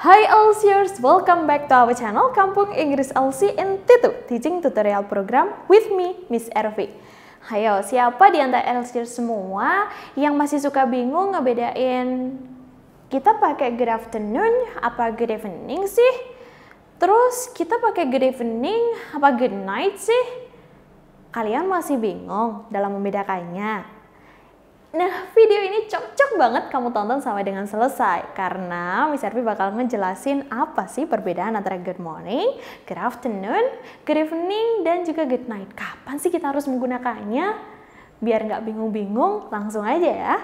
Hi Elsiers, welcome back to our channel Kampung Inggris Elsie in Titu Teaching Tutorial Program with me, Miss Ervi. Hayo, siapa di antara Elsiers semua yang masih suka bingung ngebedain kita pakai good afternoon apa good evening sih? Terus kita pakai good evening apa good night sih? Kalian masih bingung dalam membedakannya? Nah, video ini cocok banget kamu tonton sampai dengan selesai karena Miss Ervi bakal ngejelasin apa sih perbedaan antara good morning, good afternoon, good evening, dan juga good night. Kapan sih kita harus menggunakannya? Biar nggak bingung-bingung, langsung aja ya.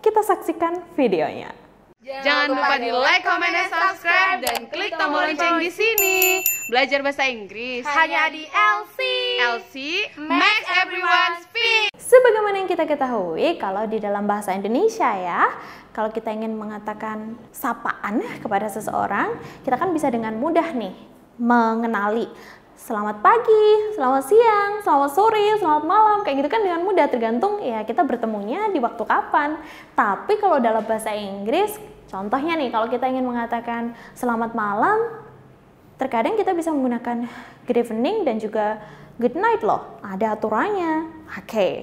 Kita saksikan videonya. Jangan lupa di like, comment, dan subscribe, dan klik tombol lonceng di sini. Belajar bahasa Inggris hanya di LC. LC makes speak sebagaimana yang kita ketahui kalau di dalam bahasa Indonesia ya, kalau kita ingin mengatakan sapaan kepada seseorang, kita kan bisa dengan mudah nih mengenali selamat pagi, selamat siang, selamat sore, selamat malam, kayak gitu kan dengan mudah tergantung ya kita bertemunya di waktu kapan. Tapi kalau dalam bahasa Inggris, contohnya nih kalau kita ingin mengatakan selamat malam, terkadang kita bisa menggunakan good evening dan juga good night loh. Ada aturannya. Oke. Okay.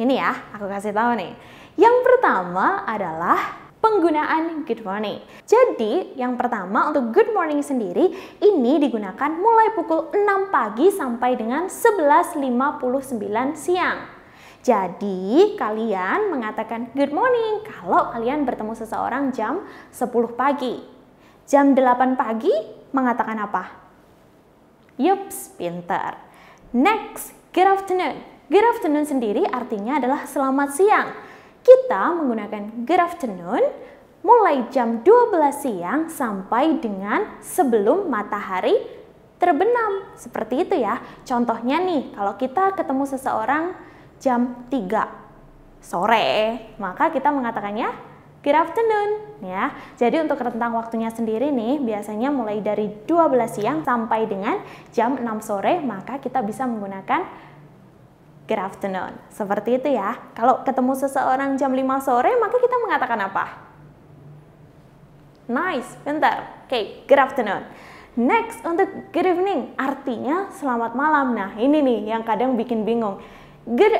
Ini ya, aku kasih tahu nih. Yang pertama adalah penggunaan good morning. Jadi, yang pertama untuk good morning sendiri ini digunakan mulai pukul 6 pagi sampai dengan 11.59 siang. Jadi, kalian mengatakan good morning kalau kalian bertemu seseorang jam 10 pagi. Jam 8 pagi mengatakan apa? Yups, pinter. Next, good afternoon. Good afternoon sendiri artinya adalah selamat siang. Kita menggunakan good afternoon mulai jam 12 siang sampai dengan sebelum matahari terbenam. Seperti itu ya. Contohnya nih, kalau kita ketemu seseorang jam 3 sore, maka kita mengatakannya good afternoon ya. Jadi untuk rentang waktunya sendiri nih biasanya mulai dari 12 siang sampai dengan jam 6 sore maka kita bisa menggunakan Good afternoon. Seperti itu ya. Kalau ketemu seseorang jam 5 sore, maka kita mengatakan apa? Nice, bentar. Oke, okay, good afternoon. Next, untuk good evening, artinya selamat malam. Nah, ini nih yang kadang bikin bingung. Good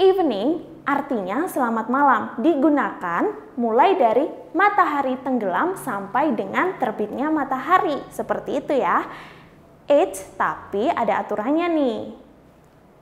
evening artinya selamat malam digunakan mulai dari matahari tenggelam sampai dengan terbitnya matahari. Seperti itu ya. It, tapi ada aturannya nih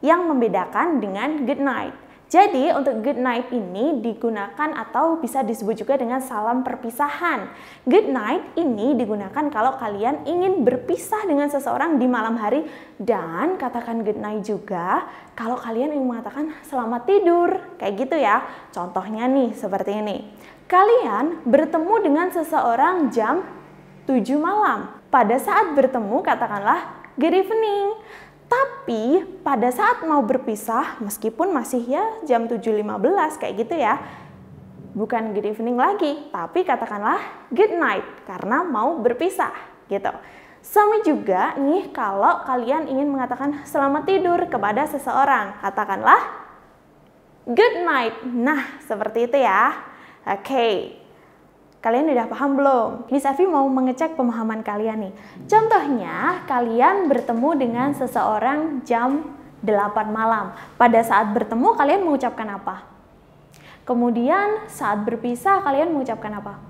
yang membedakan dengan good night. Jadi untuk good night ini digunakan atau bisa disebut juga dengan salam perpisahan. Good night ini digunakan kalau kalian ingin berpisah dengan seseorang di malam hari dan katakan good night juga kalau kalian ingin mengatakan selamat tidur. Kayak gitu ya. Contohnya nih seperti ini. Kalian bertemu dengan seseorang jam 7 malam. Pada saat bertemu katakanlah good evening. Tapi pada saat mau berpisah, meskipun masih ya jam 7.15 kayak gitu ya, bukan good evening lagi, tapi katakanlah good night karena mau berpisah gitu. Sama juga nih kalau kalian ingin mengatakan selamat tidur kepada seseorang, katakanlah good night. Nah, seperti itu ya. Oke. Okay. Kalian udah paham belum? Miss Safi mau mengecek pemahaman kalian nih. Contohnya, kalian bertemu dengan seseorang jam 8 malam. Pada saat bertemu, kalian mengucapkan apa? Kemudian, saat berpisah, kalian mengucapkan apa?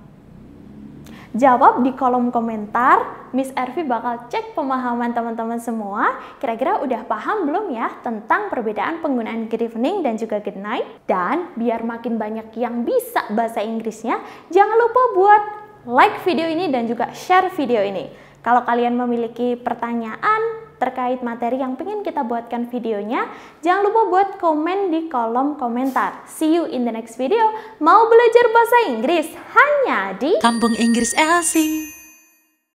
Jawab di kolom komentar. Miss Ervi bakal cek pemahaman teman-teman semua. Kira-kira udah paham belum ya tentang perbedaan penggunaan good evening dan juga good night? Dan biar makin banyak yang bisa bahasa Inggrisnya, jangan lupa buat like video ini dan juga share video ini. Kalau kalian memiliki pertanyaan, terkait materi yang pengen kita buatkan videonya, jangan lupa buat komen di kolom komentar. See you in the next video. Mau belajar bahasa Inggris hanya di Kampung Inggris Elsie.